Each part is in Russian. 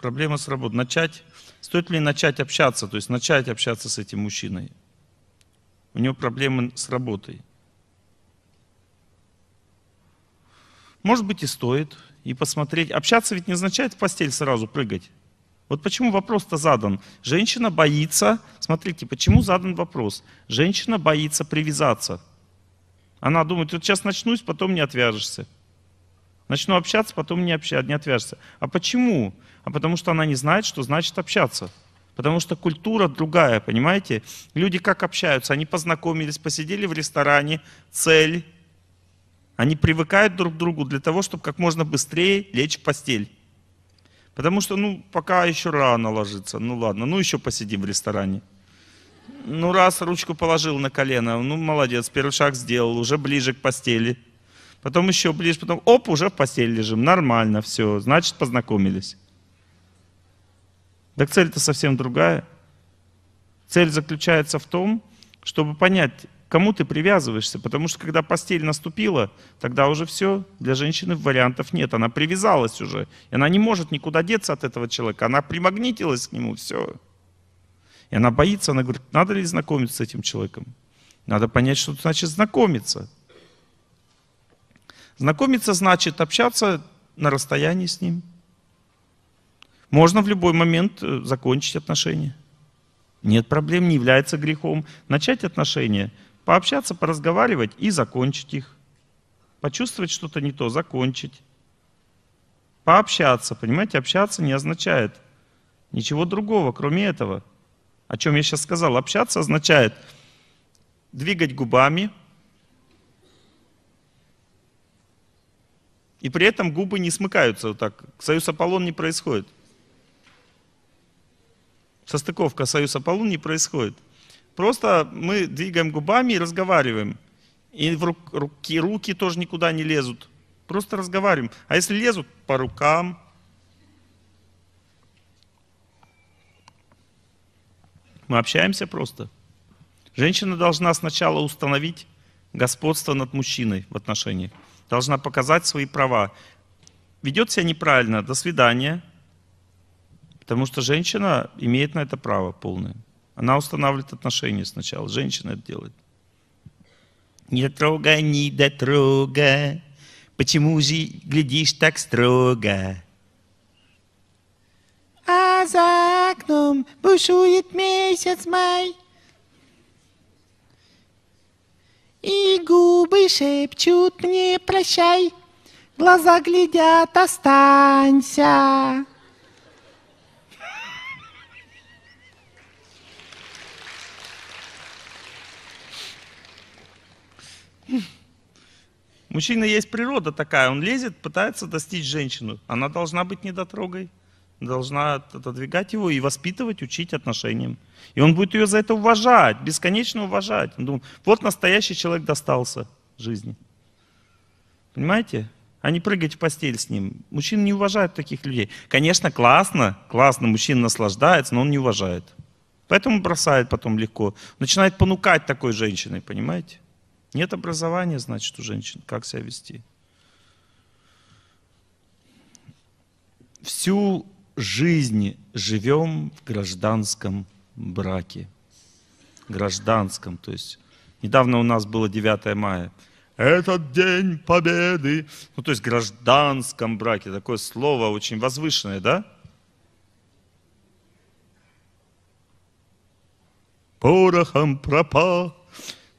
Проблема с работой. Начать, стоит ли начать общаться, то есть начать общаться с этим мужчиной? У него проблемы с работой. Может быть и стоит, и посмотреть. Общаться ведь не означает в постель сразу прыгать. Вот почему вопрос-то задан. Женщина боится, смотрите, почему задан вопрос. Женщина боится привязаться. Она думает, вот сейчас начнусь, потом не отвяжешься. Начну общаться, потом не, общаться, не отвяжется. А почему? А потому что она не знает, что значит общаться. Потому что культура другая, понимаете? Люди как общаются? Они познакомились, посидели в ресторане, цель. Они привыкают друг к другу для того, чтобы как можно быстрее лечь в постель. Потому что, ну, пока еще рано ложиться. Ну ладно, ну еще посидим в ресторане. Ну раз ручку положил на колено, ну молодец, первый шаг сделал, уже ближе к постели – Потом еще ближе, потом оп, уже в постель лежим. Нормально все, значит познакомились. Так цель-то совсем другая. Цель заключается в том, чтобы понять, кому ты привязываешься. Потому что когда постель наступила, тогда уже все, для женщины вариантов нет. Она привязалась уже. И она не может никуда деться от этого человека. Она примагнитилась к нему, все. И она боится, она говорит, надо ли знакомиться с этим человеком? Надо понять, что значит знакомиться. Знакомиться значит общаться на расстоянии с ним. Можно в любой момент э, закончить отношения. Нет проблем, не является грехом. Начать отношения, пообщаться, поразговаривать и закончить их. Почувствовать что-то не то, закончить. Пообщаться, понимаете, общаться не означает ничего другого, кроме этого. О чем я сейчас сказал. Общаться означает двигать губами, И при этом губы не смыкаются вот так. Союз Аполлон не происходит. Состыковка Союз Аполлон не происходит. Просто мы двигаем губами и разговариваем. И в руки, руки тоже никуда не лезут. Просто разговариваем. А если лезут по рукам, мы общаемся просто. Женщина должна сначала установить господство над мужчиной в отношениях должна показать свои права. Ведет себя неправильно, до свидания, потому что женщина имеет на это право полное. Она устанавливает отношения сначала, женщина это делает. Не трогай, не дотрога, почему же глядишь так строго? А за окном бушует месяц май — И губы шепчут мне прощай, Глаза глядят, останься. Мужчина есть природа такая, он лезет, пытается достичь женщину. Она должна быть недотрогой должна отодвигать его и воспитывать, учить отношениям. И он будет ее за это уважать, бесконечно уважать. Он думает, вот настоящий человек достался жизни. Понимаете? а не прыгать в постель с ним. Мужчины не уважают таких людей. Конечно, классно, классно, мужчина наслаждается, но он не уважает. Поэтому бросает потом легко. Начинает понукать такой женщиной, понимаете? Нет образования, значит, у женщин, как себя вести. Всю жизни живем в гражданском браке. Гражданском, то есть недавно у нас было 9 мая. Этот день победы. Ну, то есть в гражданском браке. Такое слово очень возвышенное, да? Порохом пропал.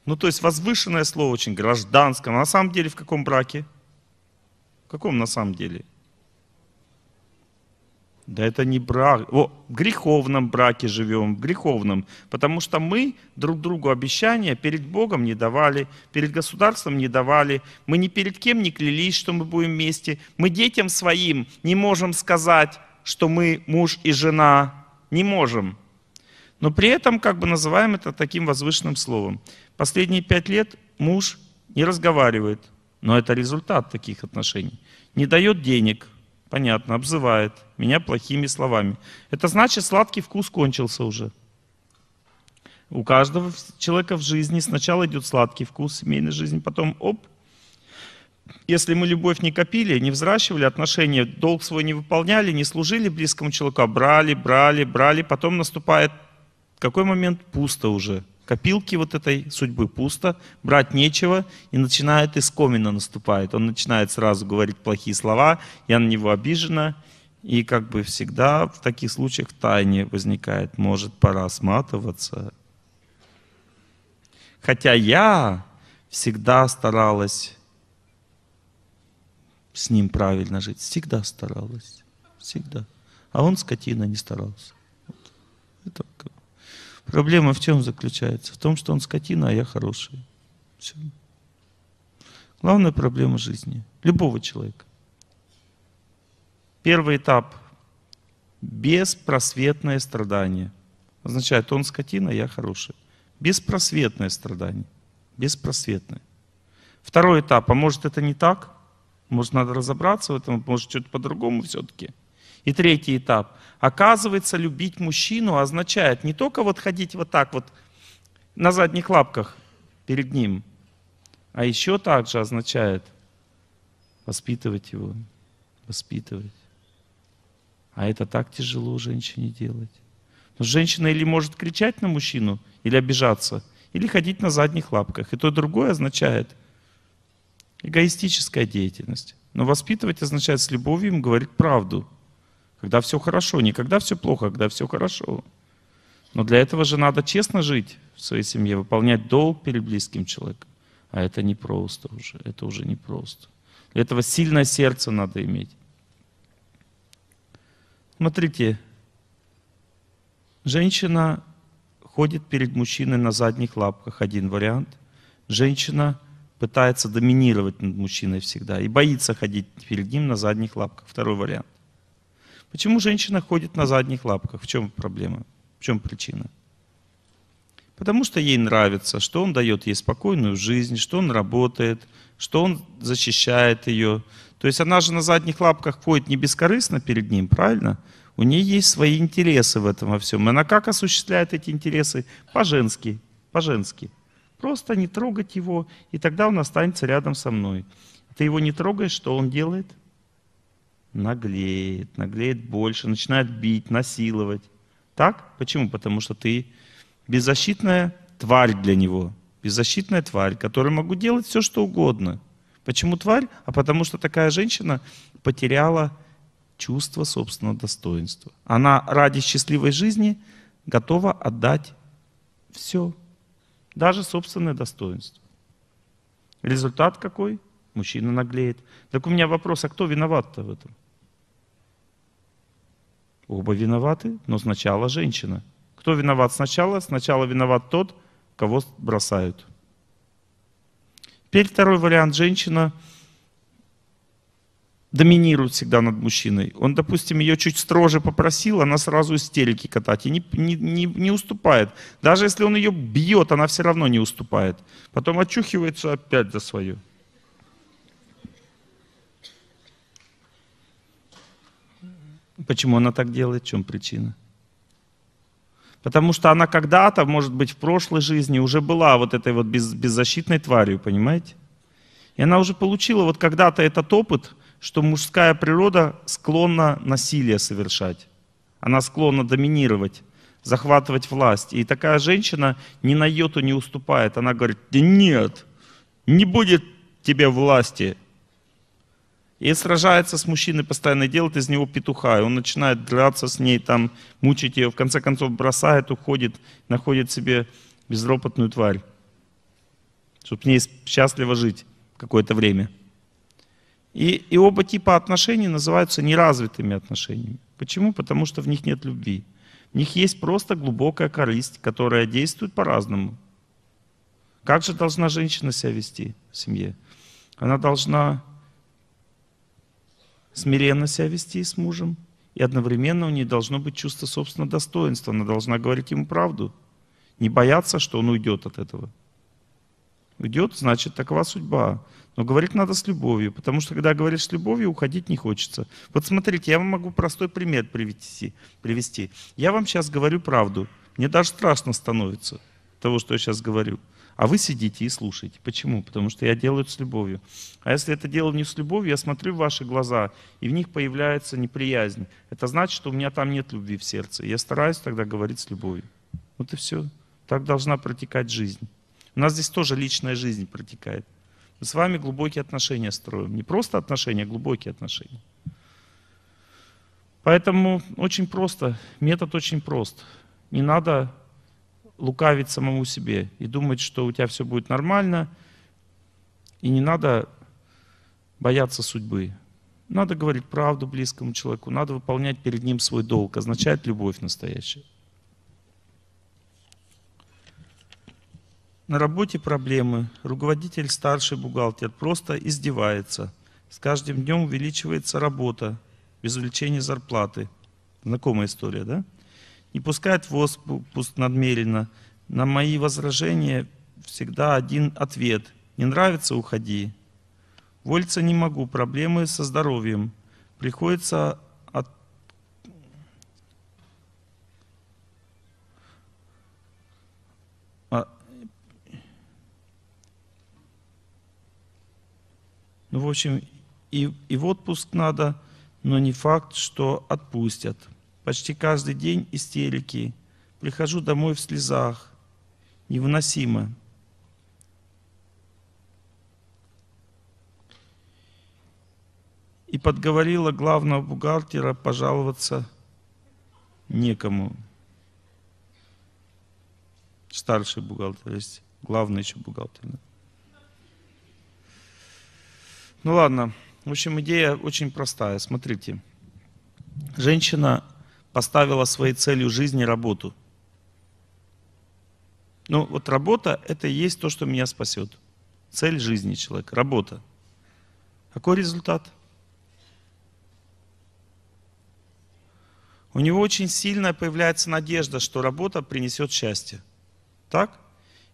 Ну, то есть возвышенное слово очень гражданском. А на самом деле в каком браке? В каком на самом деле? Да это не брак. О, в греховном браке живем, в греховном. Потому что мы друг другу обещания перед Богом не давали, перед государством не давали. Мы ни перед кем не клялись, что мы будем вместе. Мы детям своим не можем сказать, что мы муж и жена. Не можем. Но при этом как бы называем это таким возвышенным словом. Последние пять лет муж не разговаривает, но это результат таких отношений. Не дает денег – Понятно, обзывает меня плохими словами. Это значит, сладкий вкус кончился уже. У каждого человека в жизни сначала идет сладкий вкус, семейной жизни, потом оп. Если мы любовь не копили, не взращивали отношения, долг свой не выполняли, не служили близкому человеку, а брали, брали, брали, потом наступает какой момент? Пусто уже копилки вот этой судьбы пусто, брать нечего, и начинает искомина наступает. Он начинает сразу говорить плохие слова, я на него обижена, и как бы всегда в таких случаях тайне возникает, может, пора сматываться. Хотя я всегда старалась с ним правильно жить, всегда старалась, всегда. А он, скотина, не старался. Вот. Это как Проблема в чем заключается? В том, что он скотина, а я хороший. Все. Главная проблема жизни. Любого человека. Первый этап. Беспросветное страдание. Означает, он скотина, а я хороший. Беспросветное страдание. Беспросветное. Второй этап. А может это не так? Может надо разобраться в этом? Может что-то по-другому все-таки? И третий этап. Оказывается, любить мужчину означает не только вот ходить вот так вот на задних лапках перед ним, а еще также означает воспитывать его, воспитывать. А это так тяжело женщине делать. Но женщина или может кричать на мужчину, или обижаться, или ходить на задних лапках. И то, и другое означает эгоистическая деятельность. Но воспитывать означает с любовью им говорить правду. Когда все хорошо, не когда все плохо, а когда все хорошо. Но для этого же надо честно жить в своей семье, выполнять долг перед близким человеком. А это непросто уже, это уже непросто. Для этого сильное сердце надо иметь. Смотрите, женщина ходит перед мужчиной на задних лапках, один вариант. Женщина пытается доминировать над мужчиной всегда и боится ходить перед ним на задних лапках, второй вариант. Почему женщина ходит на задних лапках? В чем проблема? В чем причина? Потому что ей нравится, что он дает ей спокойную жизнь, что он работает, что он защищает ее. То есть она же на задних лапках ходит не бескорыстно перед ним, правильно? У нее есть свои интересы в этом во всем. И она как осуществляет эти интересы? По-женски. По-женски. Просто не трогать его, и тогда он останется рядом со мной. Ты его не трогаешь, что он делает? наглеет, наглеет больше, начинает бить, насиловать. Так? Почему? Потому что ты беззащитная тварь для него. Беззащитная тварь, которой могу делать все, что угодно. Почему тварь? А потому что такая женщина потеряла чувство собственного достоинства. Она ради счастливой жизни готова отдать все, даже собственное достоинство. Результат какой? Мужчина наглеет. Так у меня вопрос, а кто виноват-то в этом? Оба виноваты, но сначала женщина. Кто виноват сначала? Сначала виноват тот, кого бросают. Теперь второй вариант. Женщина доминирует всегда над мужчиной. Он, допустим, ее чуть строже попросил, она сразу истерики катать и не, не, не, не уступает. Даже если он ее бьет, она все равно не уступает. Потом очухивается опять за свое. Почему она так делает? В чем причина? Потому что она когда-то, может быть, в прошлой жизни уже была вот этой вот без, беззащитной тварью, понимаете? И она уже получила вот когда-то этот опыт, что мужская природа склонна насилие совершать. Она склонна доминировать, захватывать власть. И такая женщина ни на йоту не уступает. Она говорит, нет, не будет тебе власти, и сражается с мужчиной, постоянно делает из него петуха. И он начинает драться с ней, там, мучить ее. В конце концов бросает, уходит, находит себе безропотную тварь. Чтобы с ней счастливо жить какое-то время. И, и оба типа отношений называются неразвитыми отношениями. Почему? Потому что в них нет любви. В них есть просто глубокая корысть, которая действует по-разному. Как же должна женщина себя вести в семье? Она должна смиренно себя вести с мужем, и одновременно у нее должно быть чувство собственного достоинства, она должна говорить ему правду, не бояться, что он уйдет от этого. Уйдет, значит, такова судьба. Но говорить надо с любовью, потому что когда говоришь с любовью, уходить не хочется. Вот смотрите, я вам могу простой пример привести. привести. Я вам сейчас говорю правду. Мне даже страшно становится того, что я сейчас говорю. А вы сидите и слушаете. Почему? Потому что я делаю это с любовью. А если это делаю не с любовью, я смотрю в ваши глаза, и в них появляется неприязнь. Это значит, что у меня там нет любви в сердце. Я стараюсь тогда говорить с любовью. Вот и все. Так должна протекать жизнь. У нас здесь тоже личная жизнь протекает. Мы с вами глубокие отношения строим. Не просто отношения, а глубокие отношения. Поэтому очень просто, метод очень прост. Не надо лукавить самому себе и думать, что у тебя все будет нормально, и не надо бояться судьбы. Надо говорить правду близкому человеку, надо выполнять перед ним свой долг, означает любовь настоящая. На работе проблемы. Руководитель, старший бухгалтер просто издевается. С каждым днем увеличивается работа без увеличения зарплаты. Знакомая история, да? не пускать воск пуст надмеренно. На мои возражения всегда один ответ. Не нравится – уходи. Вольца не могу, проблемы со здоровьем. Приходится от... А... Ну, в общем, и, и в отпуск надо, но не факт, что отпустят почти каждый день истерики, прихожу домой в слезах, невыносимо. И подговорила главного бухгалтера пожаловаться некому. Старший бухгалтер есть, главный еще бухгалтер. Ну ладно, в общем, идея очень простая. Смотрите, женщина поставила своей целью жизни работу. Ну вот работа — это и есть то, что меня спасет. Цель жизни человека — работа. Какой результат? У него очень сильно появляется надежда, что работа принесет счастье. Так?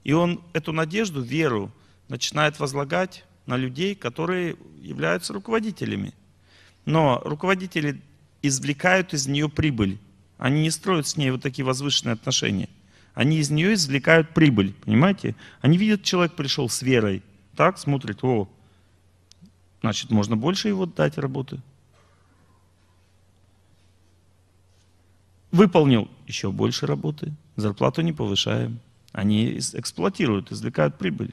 И он эту надежду, веру, начинает возлагать на людей, которые являются руководителями. Но руководители извлекают из нее прибыль. Они не строят с ней вот такие возвышенные отношения. Они из нее извлекают прибыль, понимаете? Они видят, человек пришел с верой, так, смотрит, о, значит, можно больше его дать работы. Выполнил еще больше работы, зарплату не повышаем. Они эксплуатируют, извлекают прибыль.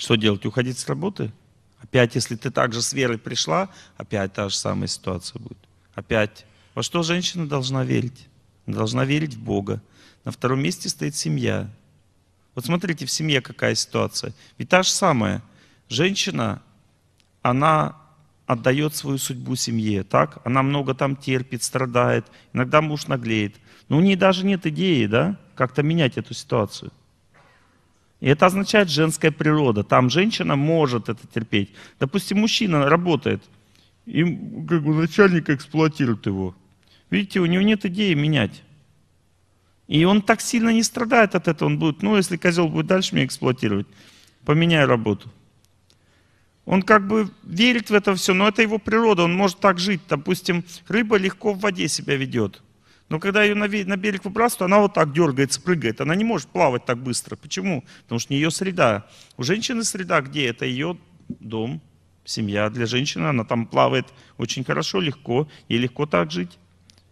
Что делать? Уходить с работы? Опять, если ты также с верой пришла, опять та же самая ситуация будет. Опять. Во что женщина должна верить? Она должна верить в Бога. На втором месте стоит семья. Вот смотрите, в семье какая ситуация. Ведь та же самая. Женщина, она отдает свою судьбу семье, так? Она много там терпит, страдает, иногда муж наглеет. Но у нее даже нет идеи, да, как-то менять эту ситуацию. И это означает женская природа. Там женщина может это терпеть. Допустим, мужчина работает, и как бы начальник эксплуатирует его. Видите, у него нет идеи менять. И он так сильно не страдает от этого. Он будет, ну, если козел будет дальше меня эксплуатировать, поменяю работу. Он как бы верит в это все, но это его природа, он может так жить. Допустим, рыба легко в воде себя ведет. Но когда ее на, на берег выбрасывают, она вот так дергается, прыгает. Она не может плавать так быстро. Почему? Потому что не ее среда. У женщины среда где? Это ее дом, семья. Для женщины она там плавает очень хорошо, легко. Ей легко так жить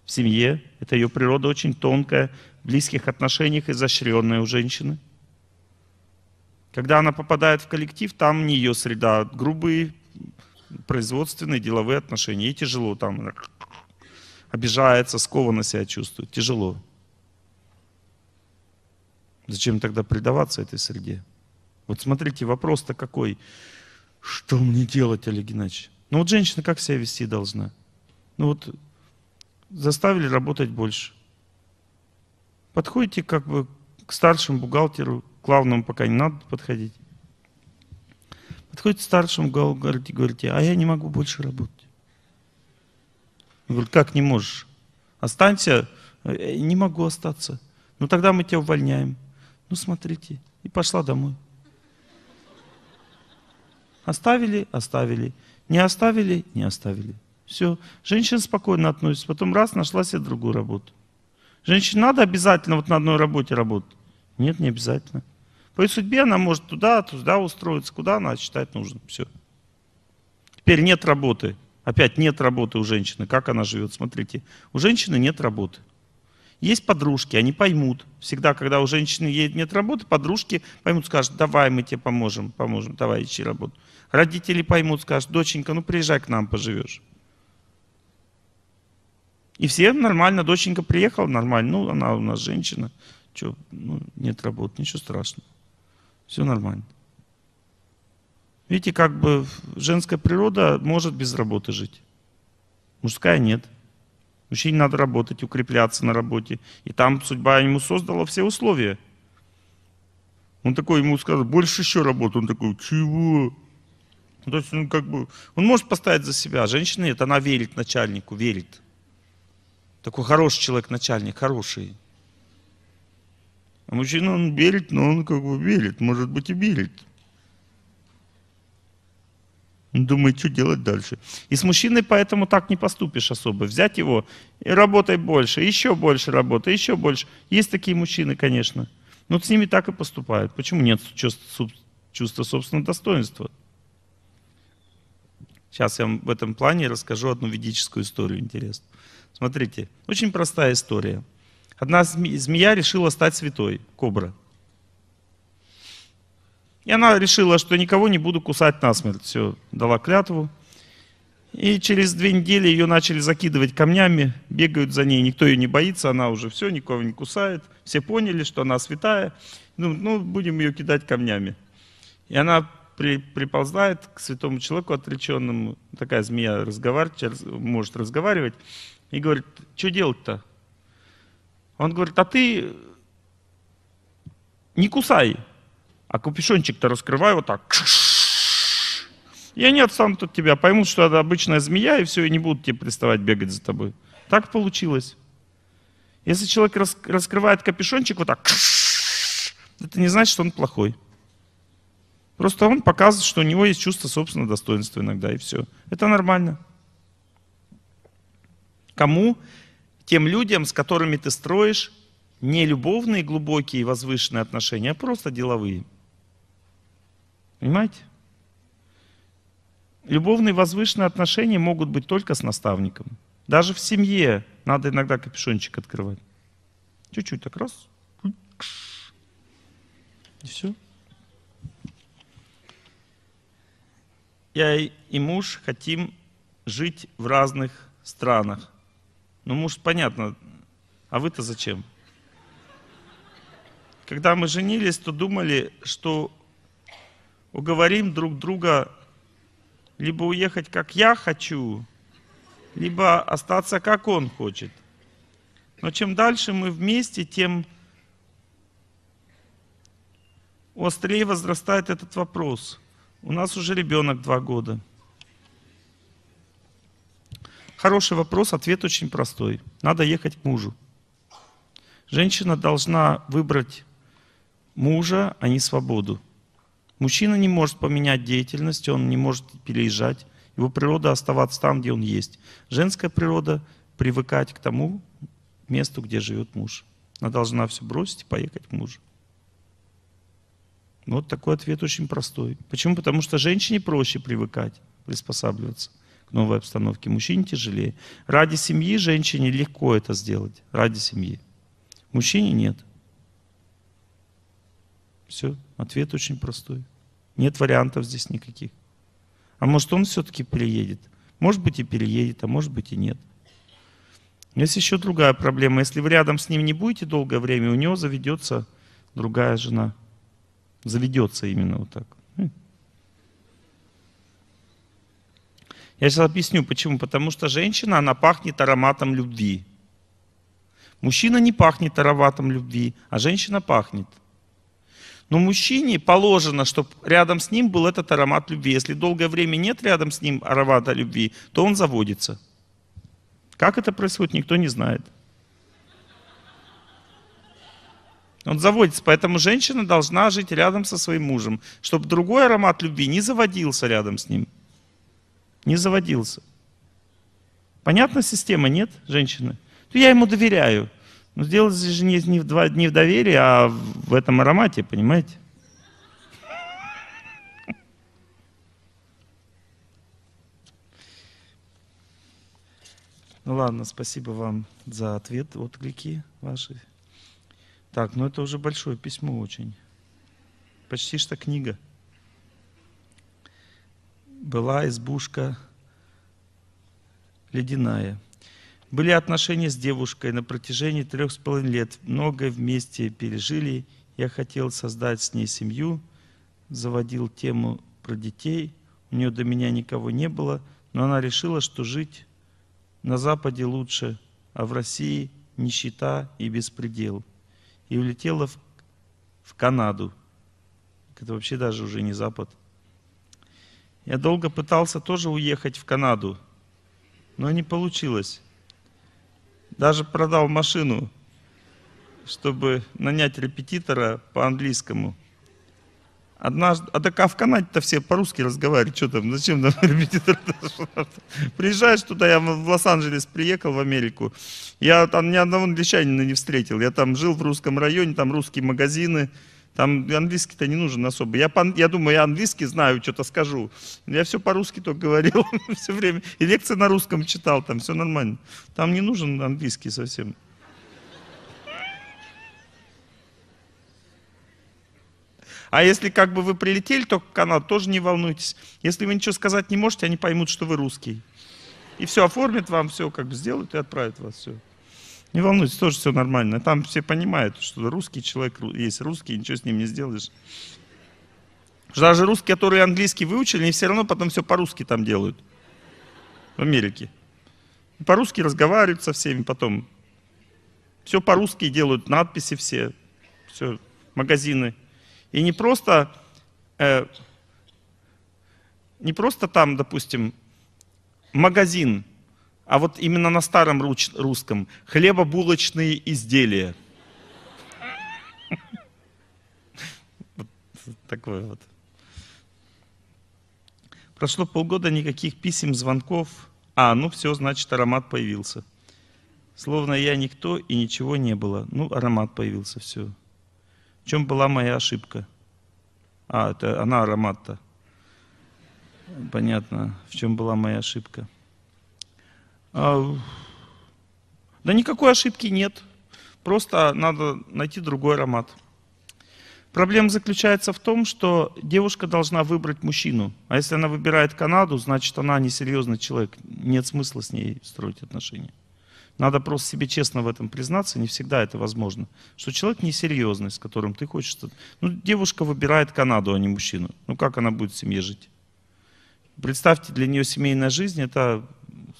в семье. Это ее природа очень тонкая, в близких отношениях изощренная у женщины. Когда она попадает в коллектив, там не ее среда. Грубые, производственные, деловые отношения. Ей тяжело там обижается, скованно себя чувствует, тяжело. Зачем тогда предаваться этой среде? Вот смотрите, вопрос-то какой. Что мне делать, Олег Геннадьевич? Ну вот женщина как себя вести должна? Ну вот заставили работать больше. Подходите как бы к старшему бухгалтеру, к главному пока не надо подходить. Подходите к старшему бухгалтеру, говорите, а я не могу больше работать. Он говорит, как не можешь? Останься. Э, не могу остаться. Ну тогда мы тебя увольняем. Ну смотрите. И пошла домой. Оставили, оставили. Не оставили, не оставили. Все. Женщина спокойно относится. Потом раз, нашла себе другую работу. Женщине надо обязательно вот на одной работе работать? Нет, не обязательно. По ее судьбе она может туда, туда устроиться, куда она считает нужным. Все. Теперь нет работы. Опять нет работы у женщины. Как она живет? Смотрите, у женщины нет работы. Есть подружки, они поймут. Всегда, когда у женщины нет работы, подружки поймут, скажут, давай мы тебе поможем, поможем, давай ищи работу. Родители поймут, скажут, доченька, ну приезжай к нам, поживешь. И все нормально, доченька приехала, нормально, ну она у нас женщина, что, ну нет работы, ничего страшного, все нормально. Видите, как бы женская природа может без работы жить. Мужская нет. Мужчине надо работать, укрепляться на работе. И там судьба ему создала все условия. Он такой ему сказал, больше еще работы. Он такой, чего? Ну, то есть он как бы, он может поставить за себя. А женщина нет, она верит начальнику, верит. Такой хороший человек начальник, хороший. А мужчина, он верит, но он как бы верит, может быть и верит. Ну, Думает, что делать дальше. И с мужчиной поэтому так не поступишь особо. Взять его и работай больше, еще больше работай, еще больше. Есть такие мужчины, конечно. Но ну, с ними так и поступают. Почему нет чувства, чувства собственного достоинства? Сейчас я вам в этом плане расскажу одну ведическую историю интересную. Смотрите, очень простая история. Одна змея решила стать святой, кобра. И она решила, что никого не буду кусать насмерть. Все, дала клятву. И через две недели ее начали закидывать камнями, бегают за ней, никто ее не боится, она уже все, никого не кусает. Все поняли, что она святая, ну, ну будем ее кидать камнями. И она при, приползает к святому человеку отреченному, такая змея разговаривает, может разговаривать, и говорит, что делать-то? Он говорит, а ты не кусай, а капюшончик-то раскрываю вот так. И они отстанут от тебя, поймут, что это обычная змея, и все, и не будут тебе приставать бегать за тобой. Так получилось. Если человек раскрывает капюшончик вот так, это не значит, что он плохой. Просто он показывает, что у него есть чувство собственного достоинства иногда, и все. Это нормально. Кому? Тем людям, с которыми ты строишь не любовные, глубокие и возвышенные отношения, а просто деловые. Понимаете? Любовные возвышенные отношения могут быть только с наставником. Даже в семье надо иногда капюшончик открывать. Чуть-чуть так раз. И все. Я и муж хотим жить в разных странах. Ну, муж, понятно, а вы-то зачем? Когда мы женились, то думали, что уговорим друг друга либо уехать, как я хочу, либо остаться, как он хочет. Но чем дальше мы вместе, тем острее возрастает этот вопрос. У нас уже ребенок два года. Хороший вопрос, ответ очень простой. Надо ехать к мужу. Женщина должна выбрать мужа, а не свободу. Мужчина не может поменять деятельность, он не может переезжать. Его природа оставаться там, где он есть. Женская природа привыкать к тому месту, где живет муж. Она должна все бросить и поехать к мужу. Вот такой ответ очень простой. Почему? Потому что женщине проще привыкать, приспосабливаться к новой обстановке. Мужчине тяжелее. Ради семьи женщине легко это сделать. Ради семьи. Мужчине нет. Все, ответ очень простой. Нет вариантов здесь никаких. А может он все-таки переедет? Может быть и переедет, а может быть и нет. Есть еще другая проблема. Если вы рядом с ним не будете долгое время, у него заведется другая жена. Заведется именно вот так. Хм. Я сейчас объясню, почему. Потому что женщина, она пахнет ароматом любви. Мужчина не пахнет ароматом любви, а женщина пахнет. Но мужчине положено, чтобы рядом с ним был этот аромат любви. Если долгое время нет рядом с ним аромата любви, то он заводится. Как это происходит, никто не знает. Он заводится, поэтому женщина должна жить рядом со своим мужем, чтобы другой аромат любви не заводился рядом с ним. Не заводился. Понятна система, нет, женщины? То я ему доверяю. Ну сделать же не, не, в, два, не в доверии, а в этом аромате, понимаете? Ну ладно, спасибо вам за ответ, отклики ваши. Так, ну это уже большое письмо очень. Почти что книга. Была избушка ледяная. Были отношения с девушкой на протяжении трех с половиной лет. Многое вместе пережили. Я хотел создать с ней семью. Заводил тему про детей. У нее до меня никого не было. Но она решила, что жить на Западе лучше, а в России нищета и беспредел. И улетела в, в Канаду. Это вообще даже уже не Запад. Я долго пытался тоже уехать в Канаду, но не получилось. Даже продал машину, чтобы нанять репетитора по английскому. Однажды, а так а в Канаде-то все по-русски разговаривают, что там, зачем нам репетитор? Приезжаешь туда, я в Лос-Анджелес приехал, в Америку, я там ни одного англичанина не встретил, я там жил в русском районе, там русские магазины, там английский-то не нужен особо. Я, по, я думаю, я английский знаю, что-то скажу. Я все по-русски только говорил все время. И лекции на русском читал, там все нормально. Там не нужен английский совсем. А если как бы вы прилетели только к Канаду, тоже не волнуйтесь. Если вы ничего сказать не можете, они поймут, что вы русский. И все оформят вам, все как бы сделают и отправят вас, все. Не волнуйтесь, тоже все нормально. Там все понимают, что русский человек есть русский, ничего с ним не сделаешь. Даже русские, которые английский выучили, они все равно потом все по-русски там делают. В Америке. По-русски разговаривают со всеми потом. Все по-русски делают, надписи все, все, магазины. И не просто, э, не просто там, допустим, магазин – а вот именно на старом русском, хлебобулочные изделия. Такое вот. Прошло полгода, никаких писем, звонков. А, ну все, значит, аромат появился. Словно я никто и ничего не было. Ну, аромат появился, все. В чем была моя ошибка? А, это она аромат-то. Понятно, в чем была моя ошибка. А, да никакой ошибки нет. Просто надо найти другой аромат. Проблема заключается в том, что девушка должна выбрать мужчину. А если она выбирает Канаду, значит она несерьезный человек. Нет смысла с ней строить отношения. Надо просто себе честно в этом признаться, не всегда это возможно. Что человек несерьезный, с которым ты хочешь... Ну, девушка выбирает Канаду, а не мужчину. Ну, как она будет в семье жить? Представьте, для нее семейная жизнь – это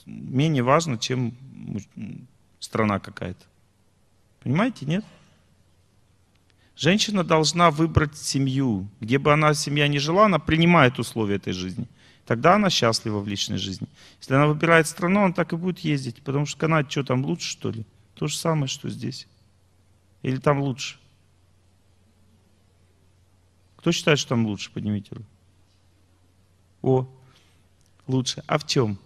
менее важно, чем страна какая-то. Понимаете, нет? Женщина должна выбрать семью. Где бы она, семья не жила, она принимает условия этой жизни. Тогда она счастлива в личной жизни. Если она выбирает страну, она так и будет ездить. Потому что Канада что там лучше, что ли? То же самое, что здесь. Или там лучше? Кто считает, что там лучше? Поднимите руку. О, лучше. А в чем?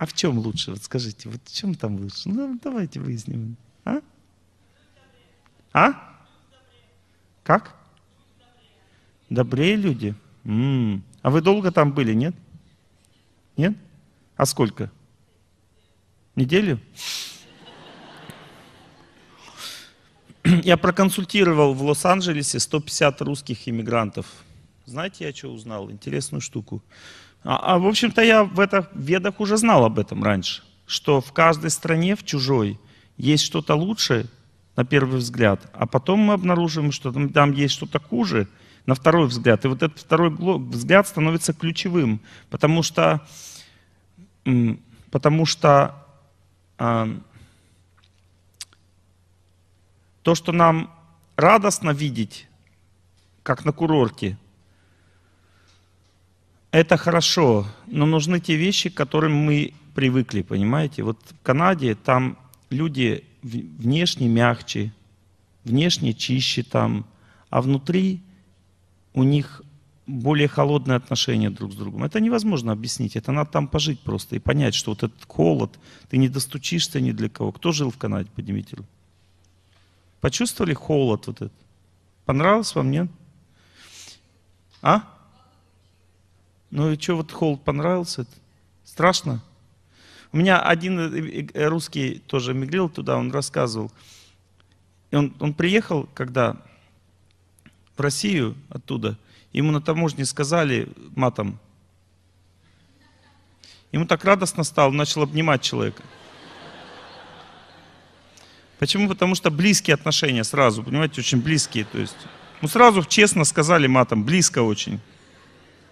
А в чем лучше? Вот скажите, вот в чем там лучше? Ну, давайте выясним. А? А? Как? Добрее люди. М-м. А вы долго там были, нет? Нет? А сколько? Неделю? Я проконсультировал в Лос-Анджелесе 150 русских иммигрантов. Знаете, я что узнал? Интересную штуку. А, а в общем-то, я в этих ведах уже знал об этом раньше, что в каждой стране, в чужой, есть что-то лучше на первый взгляд, а потом мы обнаружим, что там, там есть что-то хуже, на второй взгляд. И вот этот второй взгляд становится ключевым, потому что, потому что а, то, что нам радостно видеть, как на курорте, это хорошо, но нужны те вещи, к которым мы привыкли, понимаете? Вот в Канаде там люди внешне мягче, внешне чище там, а внутри у них более холодные отношения друг с другом. Это невозможно объяснить, это надо там пожить просто и понять, что вот этот холод, ты не достучишься ни для кого. Кто жил в Канаде, поднимите руку. Почувствовали холод вот этот? Понравилось вам, нет? А? Ну и что, вот холод понравился? Страшно? У меня один э, э, русский тоже мигрил туда, он рассказывал. И он, он приехал, когда в Россию оттуда, ему на таможне сказали матом. Ему так радостно стало, начал обнимать человека. Почему? Потому что близкие отношения сразу, понимаете, очень близкие. То есть, ну сразу честно сказали матом, близко очень.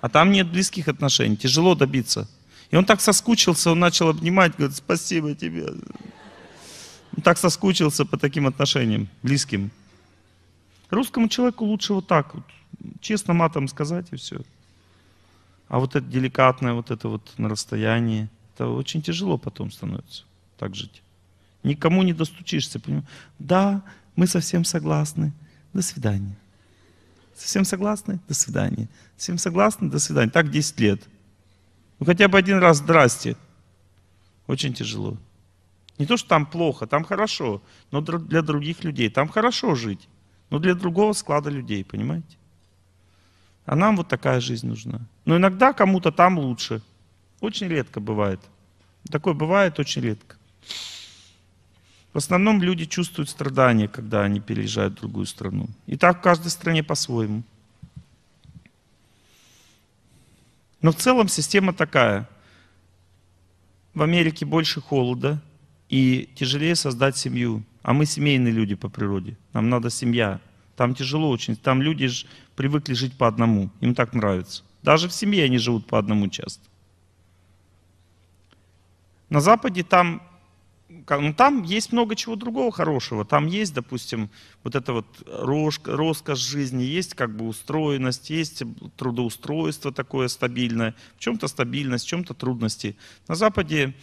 А там нет близких отношений, тяжело добиться. И он так соскучился, он начал обнимать, говорит, спасибо тебе. Он так соскучился по таким отношениям, близким. Русскому человеку лучше вот так вот, честно матом сказать и все. А вот это деликатное, вот это вот на расстоянии, это очень тяжело потом становится так жить. Никому не достучишься, понимаешь? Да, мы совсем согласны. До свидания. Совсем согласны? До свидания. Совсем согласны? До свидания. Так 10 лет. Ну хотя бы один раз здрасте. Очень тяжело. Не то, что там плохо, там хорошо, но для других людей там хорошо жить, но для другого склада людей, понимаете? А нам вот такая жизнь нужна. Но иногда кому-то там лучше. Очень редко бывает. Такое бывает очень редко. В основном люди чувствуют страдания, когда они переезжают в другую страну. И так в каждой стране по-своему. Но в целом система такая. В Америке больше холода и тяжелее создать семью. А мы семейные люди по природе. Нам надо семья. Там тяжело очень. Там люди ж привыкли жить по одному. Им так нравится. Даже в семье они живут по одному часто. На Западе там ну, там есть много чего другого хорошего. Там есть, допустим, вот эта вот роскошь жизни, есть как бы устроенность, есть трудоустройство такое стабильное, в чем-то стабильность, в чем-то трудности. На Западе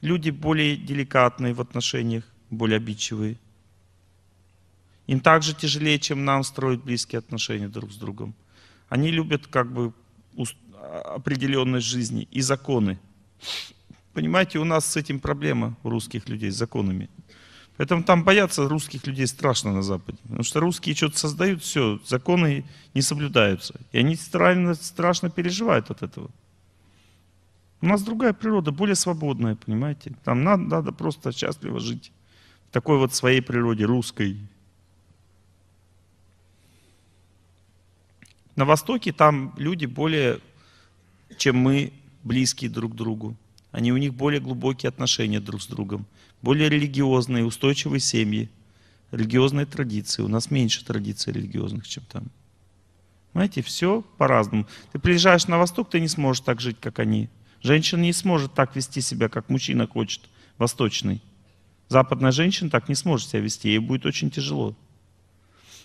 люди более деликатные в отношениях, более обидчивые. Им также тяжелее, чем нам строить близкие отношения друг с другом. Они любят как бы определенность жизни и законы. Понимаете, у нас с этим проблема у русских людей, с законами. Поэтому там боятся русских людей страшно на Западе. Потому что русские что-то создают, все, законы не соблюдаются. И они страшно, страшно переживают от этого. У нас другая природа, более свободная, понимаете? Там надо, надо просто счастливо жить. В такой вот своей природе, русской. На Востоке там люди более, чем мы, близкие друг к другу они у них более глубокие отношения друг с другом, более религиозные, устойчивые семьи, религиозные традиции. У нас меньше традиций религиозных, чем там. Знаете, все по-разному. Ты приезжаешь на восток, ты не сможешь так жить, как они. Женщина не сможет так вести себя, как мужчина хочет, восточный. Западная женщина так не сможет себя вести, ей будет очень тяжело.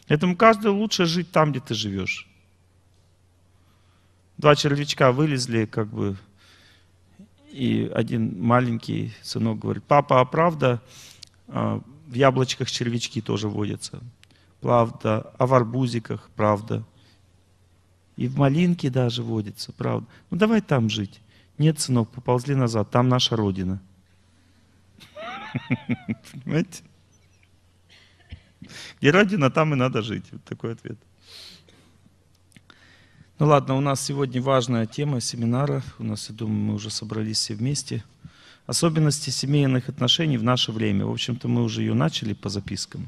Поэтому каждый лучше жить там, где ты живешь. Два червячка вылезли, как бы и один маленький сынок говорит, папа, а правда а, в яблочках червячки тоже водятся? Правда. А в арбузиках? Правда. И в малинке даже водится, правда. Ну давай там жить. Нет, сынок, поползли назад, там наша родина. Понимаете? Где родина, там и надо жить. Вот такой ответ. Ну ладно, у нас сегодня важная тема семинара. У нас, я думаю, мы уже собрались все вместе. Особенности семейных отношений в наше время. В общем-то, мы уже ее начали по запискам.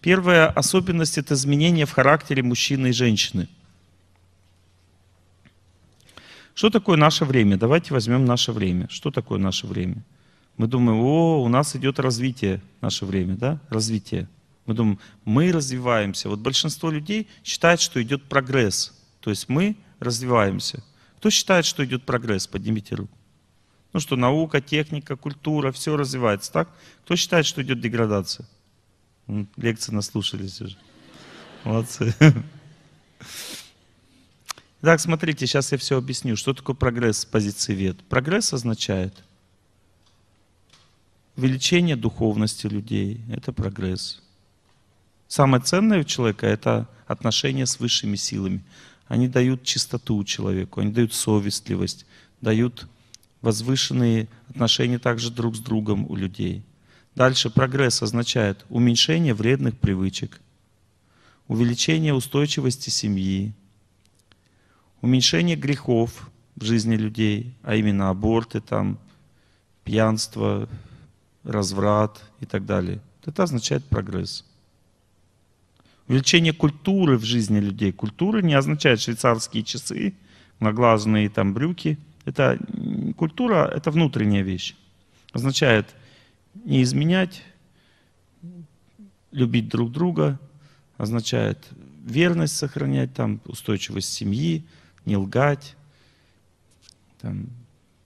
Первая особенность – это изменение в характере мужчины и женщины. Что такое наше время? Давайте возьмем наше время. Что такое наше время? Мы думаем, о, у нас идет развитие, наше время, да? Развитие. Мы думаем, мы развиваемся. Вот большинство людей считает, что идет прогресс. То есть мы развиваемся. Кто считает, что идет прогресс? Поднимите руку. Ну что, наука, техника, культура, все развивается, так? Кто считает, что идет деградация? Ну, лекции наслушались уже. Молодцы. Так, смотрите, сейчас я все объясню, что такое прогресс с позиции вет. Прогресс означает увеличение духовности людей. Это прогресс. Самое ценное у человека – это отношения с высшими силами. Они дают чистоту человеку, они дают совестливость, дают возвышенные отношения также друг с другом у людей. Дальше прогресс означает уменьшение вредных привычек, увеличение устойчивости семьи, уменьшение грехов в жизни людей, а именно аборты, там, пьянство, разврат и так далее. Это означает прогресс. Увеличение культуры в жизни людей. Культура не означает швейцарские часы, наглазные там брюки. Это культура, это внутренняя вещь. Означает не изменять, любить друг друга, означает верность сохранять, там, устойчивость семьи, не лгать, там,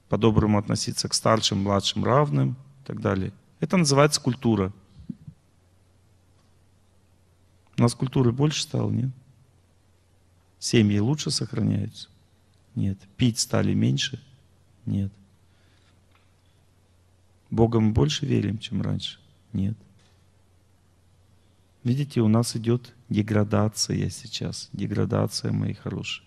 по-доброму относиться к старшим, младшим, равным и так далее. Это называется культура. У нас культуры больше стало, нет? Семьи лучше сохраняются? Нет. Пить стали меньше? Нет. Богом больше верим, чем раньше? Нет. Видите, у нас идет деградация сейчас, деградация, мои хорошие.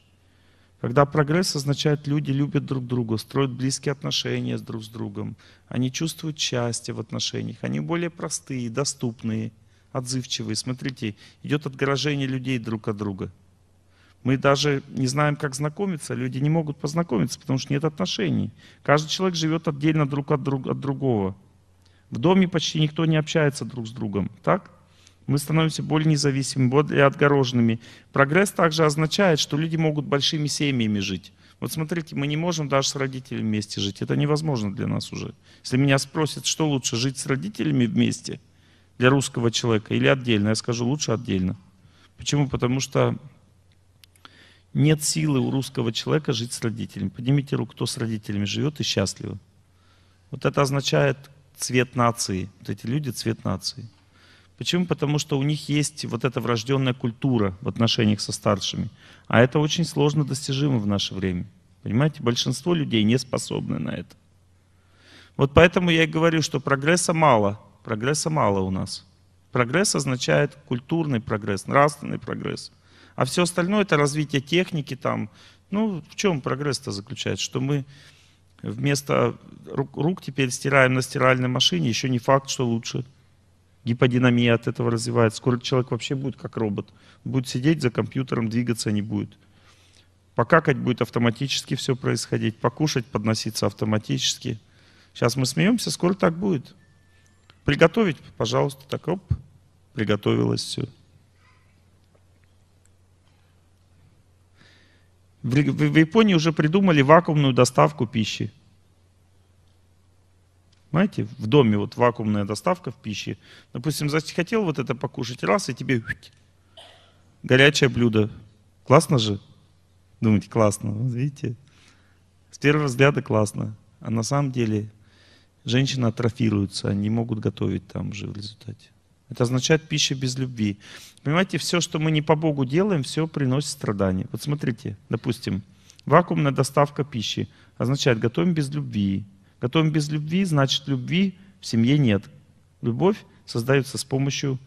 Когда прогресс означает, люди любят друг друга, строят близкие отношения друг с другом, они чувствуют счастье в отношениях, они более простые, доступные – отзывчивые. Смотрите, идет отгорожение людей друг от друга. Мы даже не знаем, как знакомиться, люди не могут познакомиться, потому что нет отношений. Каждый человек живет отдельно друг от, друг, от другого. В доме почти никто не общается друг с другом, так? Мы становимся более независимыми, более отгороженными. Прогресс также означает, что люди могут большими семьями жить. Вот смотрите, мы не можем даже с родителями вместе жить. Это невозможно для нас уже. Если меня спросят, что лучше, жить с родителями вместе – для русского человека или отдельно. Я скажу, лучше отдельно. Почему? Потому что нет силы у русского человека жить с родителями. Поднимите руку, кто с родителями живет и счастливо. Вот это означает цвет нации. Вот эти люди цвет нации. Почему? Потому что у них есть вот эта врожденная культура в отношениях со старшими. А это очень сложно достижимо в наше время. Понимаете, большинство людей не способны на это. Вот поэтому я и говорю, что прогресса мало – Прогресса мало у нас. Прогресс означает культурный прогресс, нравственный прогресс. А все остальное это развитие техники там. Ну, в чем прогресс-то заключается? Что мы вместо рук, рук теперь стираем на стиральной машине, еще не факт, что лучше. Гиподинамия от этого развивается. Скоро человек вообще будет как робот. Будет сидеть за компьютером, двигаться не будет. Покакать будет автоматически все происходить, покушать подноситься автоматически. Сейчас мы смеемся, скоро так будет. Приготовить, пожалуйста, так оп, приготовилось все. В Японии уже придумали вакуумную доставку пищи. Знаете, в доме вот вакуумная доставка в пищи. Допустим, захотел вот это покушать раз, и тебе горячее блюдо. Классно же? Думаете, классно. видите? С первого взгляда классно. А на самом деле Женщины атрофируются, они могут готовить там же в результате. Это означает пища без любви. Понимаете, все, что мы не по Богу делаем, все приносит страдания. Вот смотрите, допустим, вакуумная доставка пищи означает готовим без любви. Готовим без любви, значит любви в семье нет. Любовь создается с помощью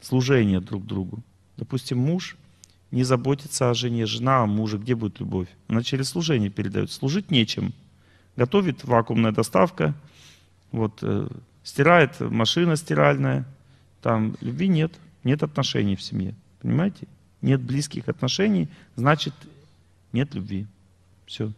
служения друг другу. Допустим, муж не заботится о жене, жена о муже, где будет любовь? Она через служение передает. Служить нечем. Готовит вакуумная доставка – вот, э, стирает машина стиральная, там любви нет, нет отношений в семье, понимаете? Нет близких отношений, значит, нет любви. Все.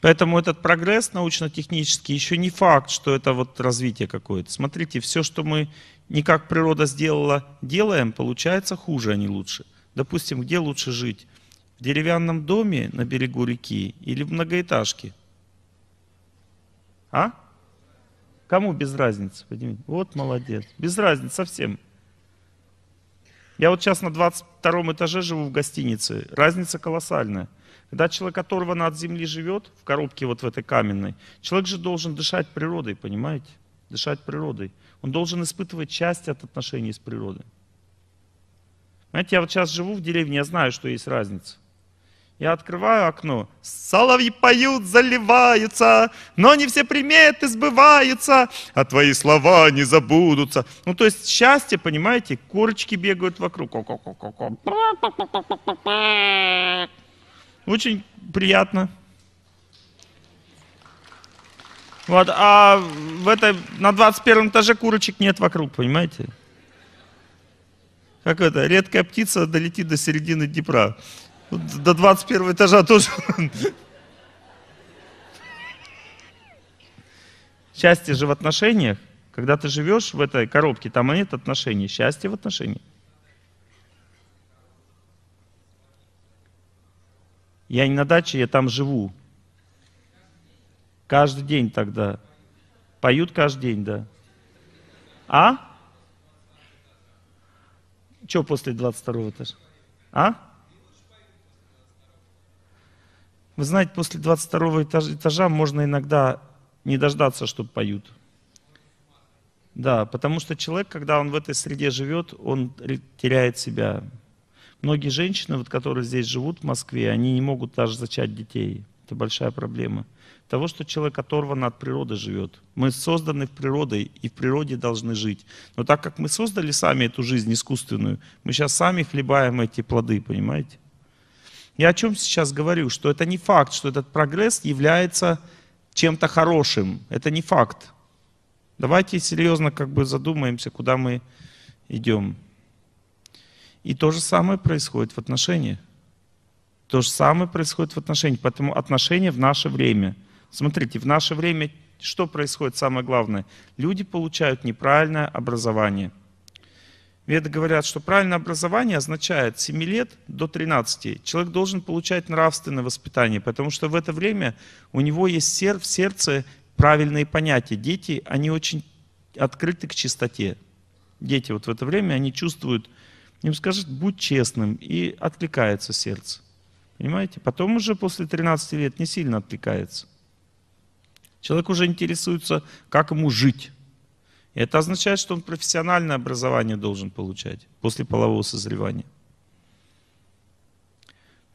Поэтому этот прогресс научно-технический еще не факт, что это вот развитие какое-то. Смотрите, все, что мы не как природа сделала, делаем, получается хуже, а не лучше. Допустим, где лучше жить? В деревянном доме на берегу реки или в многоэтажке? А? Кому без разницы? Поднимите. Вот молодец. Без разницы совсем. Я вот сейчас на 22 этаже живу в гостинице. Разница колоссальная. Когда человек которого над земли живет, в коробке вот в этой каменной, человек же должен дышать природой, понимаете? Дышать природой. Он должен испытывать счастье от отношений с природой. Понимаете, я вот сейчас живу в деревне, я знаю, что есть разница. Я открываю окно. Соловьи поют, заливаются, но не все приметы сбываются, а твои слова не забудутся. Ну, то есть счастье, понимаете, курочки бегают вокруг. Очень приятно. Вот, а в этой, на 21 этаже курочек нет вокруг, понимаете? Как это, редкая птица долетит до середины Днепра до 21 этажа тоже. Счастье же в отношениях. Когда ты живешь в этой коробке, там нет отношений. Счастье в отношениях. Я не на даче, я там живу. Каждый день тогда. Поют каждый день, да. А? Что после 22 этажа? А? Вы знаете, после 22 этажа, можно иногда не дождаться, чтобы поют. Да, потому что человек, когда он в этой среде живет, он теряет себя. Многие женщины, вот, которые здесь живут в Москве, они не могут даже зачать детей. Это большая проблема. Того, что человек оторван от природы живет. Мы созданы в природе и в природе должны жить. Но так как мы создали сами эту жизнь искусственную, мы сейчас сами хлебаем эти плоды, понимаете? Я о чем сейчас говорю? Что это не факт, что этот прогресс является чем-то хорошим. Это не факт. Давайте серьезно как бы задумаемся, куда мы идем. И то же самое происходит в отношениях. То же самое происходит в отношениях. Поэтому отношения в наше время. Смотрите, в наше время что происходит самое главное? Люди получают неправильное образование – Веды говорят, что правильное образование означает 7 лет до 13. Человек должен получать нравственное воспитание, потому что в это время у него есть в сердце правильные понятия. Дети, они очень открыты к чистоте. Дети вот в это время, они чувствуют, им скажут, будь честным, и откликается сердце. Понимаете? Потом уже после 13 лет не сильно откликается. Человек уже интересуется, как ему жить. Это означает, что он профессиональное образование должен получать после полового созревания.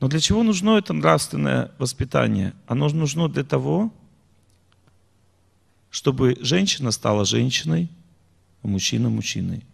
Но для чего нужно это нравственное воспитание? Оно нужно для того, чтобы женщина стала женщиной, а мужчина – мужчиной.